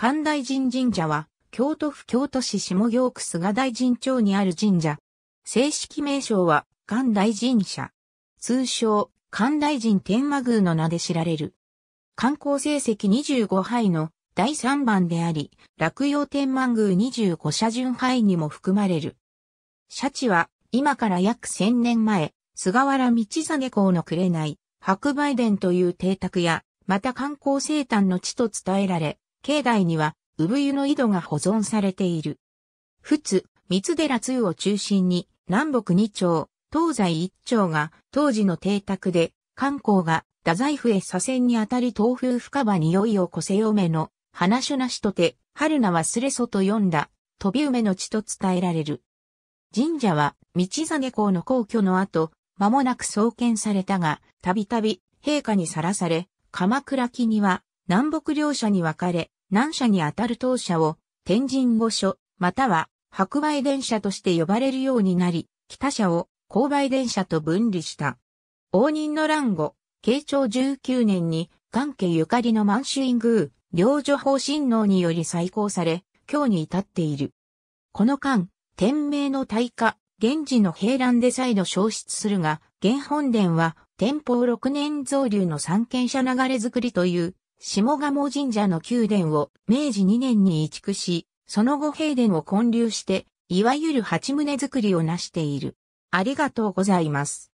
神大神神社は、京都府京都市下京区菅大神町にある神社。正式名称は、神大神社。通称、神大神天満宮の名で知られる。観光成績25杯の第3番であり、落葉天満宮25社順杯にも含まれる。社地は、今から約1000年前、菅原道真公の紅、白梅殿という邸宅や、また観光生誕の地と伝えられ、境内には、産湯の井戸が保存されている。仏、三寺通を中心に、南北二丁、東西一丁が、当時の邸宅で、観光が、太宰府へ左遷にあたり東風深場に酔いをこせ嫁の、話なしとて、春名忘れそと読んだ、飛び梅の地と伝えられる。神社は、道真公の皇居の後、間もなく創建されたが、たびたび、陛下にさらされ、鎌倉木には、南北両社に分かれ、南社にあたる当社を天神御所、または白梅電車として呼ばれるようになり、北社を勾配電車と分離した。応仁の乱後、慶長19年に関家ゆかりの満州院宮、領女法神皇により再興され、今日に至っている。この間、天明の大化、現時の平乱で再度消失するが、現本殿は天保6年造流の三権者流れ作りという下鴨神社の宮殿を明治2年に移築し、その後平殿を建立して、いわゆる八棟造りを成している。ありがとうございます。